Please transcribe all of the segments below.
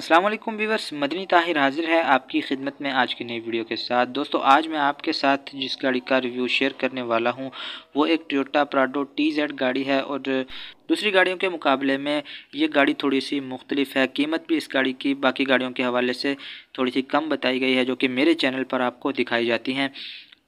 अस्सलाम वालेकुम मदनी ताहिर हाजिर है आपकी खिदमत में आज की नई वीडियो के साथ दोस्तों आज मैं आपके साथ जिस गाड़ी का रिव्यू शेयर करने वाला हूं वो एक टोयोटा प्राडो टी जेड गाड़ी है और दूसरी गाड़ियों के मुकाबले में ये गाड़ी थोड़ी सी मुख्तलिफ है कीमत भी इस गाड़ी की बाकी गाड़ियों के हवाले से थोड़ी सी कम बताई गई है जो कि मेरे चैनल पर आपको दिखाई जाती हैं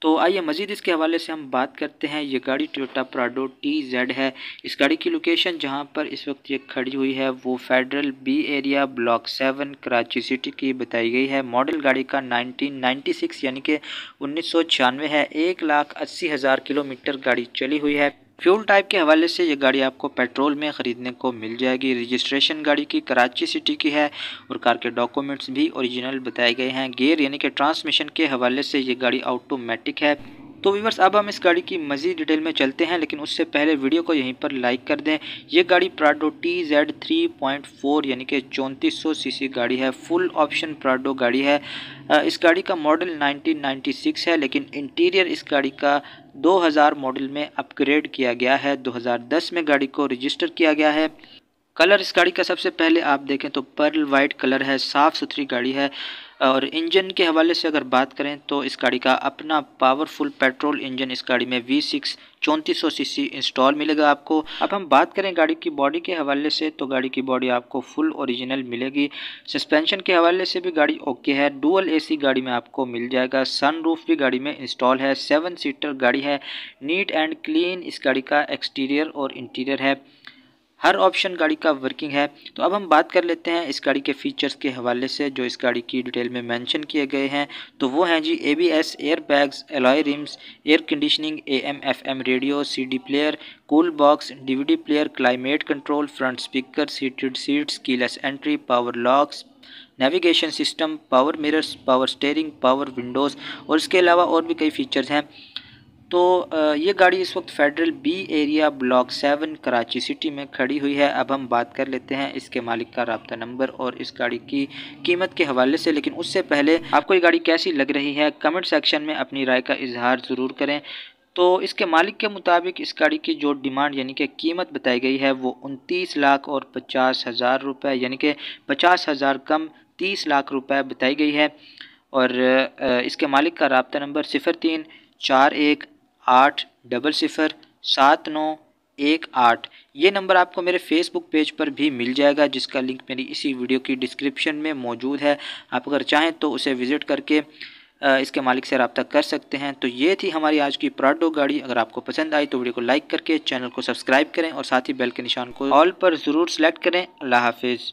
तो आइए मजीद इसके हवाले से हम बात करते हैं ये गाड़ी टोटा प्राडो टी जेड है इस गाड़ी की लोकेशन जहाँ पर इस वक्त ये खड़ी हुई है वो federal B area block seven Karachi city की बताई गई है मॉडल गाड़ी का 1996 यानी कि उन्नीस है एक लाख अस्सी हज़ार किलोमीटर गाड़ी चली हुई है फ्यूल टाइप के हवाले से ये गाड़ी आपको पेट्रोल में ख़रीदने को मिल जाएगी रजिस्ट्रेशन गाड़ी की कराची सिटी की है और कार के डॉक्यूमेंट्स भी ओरिजिनल बताए गए हैं गेयर यानी कि ट्रांसमिशन के हवाले से ये गाड़ी ऑटोमेटिक है तो वीवर्स अब हम इस गाड़ी की मज़ीद डिटेल में चलते हैं लेकिन उससे पहले वीडियो को यहीं पर लाइक कर दें ये गाड़ी Prado T Z three point four यानी कि चौंतीस सौ सी सी गाड़ी है फुल ऑप्शन प्राडो गाड़ी है इस गाड़ी का मॉडल 1996 है लेकिन इंटीरियर इस गाड़ी का 2000 मॉडल में अपग्रेड किया गया है 2010 में गाड़ी को रजिस्टर किया गया है कलर इस गाड़ी का सबसे पहले आप देखें तो पर्ल वाइट कलर है साफ़ सुथरी गाड़ी है और इंजन के हवाले से अगर बात करें तो इस गाड़ी का अपना पावरफुल पेट्रोल इंजन इस गाड़ी में वी सिक्स चौंतीस सौ सी इंस्टॉल मिलेगा आपको अब हम बात करें गाड़ी की बॉडी के हवाले से तो गाड़ी की बॉडी आपको फुल ओरिजिनल मिलेगी सस्पेंशन के हवाले से भी गाड़ी ओके है डुअल एसी गाड़ी में आपको मिल जाएगा सनरूफ भी गाड़ी में इंस्टॉल है सेवन सीटर गाड़ी है नीट एंड क्लीन इस गाड़ी का एक्सटीरियर और इंटीरियर है हर ऑप्शन गाड़ी का वर्किंग है तो अब हम बात कर लेते हैं इस गाड़ी के फीचर्स के हवाले से जो इस गाड़ी की डिटेल में मेंशन किए गए हैं तो वो हैं जी ABS airbags S air alloy rims air conditioning M F M radio C D player cool box DVD player climate control front speaker seated seats keyless entry power locks navigation system power mirrors power steering power windows और इसके अलावा और भी कई features हैं तो ये गाड़ी इस वक्त federal B area block seven Karachi city में खड़ी हुई है अब हम बात कर लेते हैं इसके मालिक का रबता नंबर और इस गाड़ी की कीमत के हवाले से लेकिन उससे पहले आपको ये गाड़ी कैसी लग रही है कमेंट सेक्शन में अपनी राय का इजहार ज़रूर करें तो इसके मालिक के मुताबिक इस गाड़ी की जो डिमांड यानी कि कीमत बताई गई है वो उनतीस लाख और पचास हज़ार रुपये यानी कि पचास हज़ार कम तीस लाख रुपए बताई गई है और इसके मालिक का रबता नंबर सिफर तीन चार एक आठ डबल सिफर सात नौ एक आठ ये नंबर आपको मेरे फेसबुक पेज पर भी मिल जाएगा जिसका लिंक मेरी इसी वीडियो की डिस्क्रिप्शन में मौजूद है आप अगर चाहें तो उसे विज़िट करके इसके मालिक से रबता कर सकते हैं तो ये थी हमारी आज की प्राडो गाड़ी अगर आपको पसंद आई तो वीडियो को लाइक करके चैनल को सब्सक्राइब करें और साथ ही बेल के निशान को ऑल पर ज़रूर सेलेक्ट करें अल्लाह हाफिज़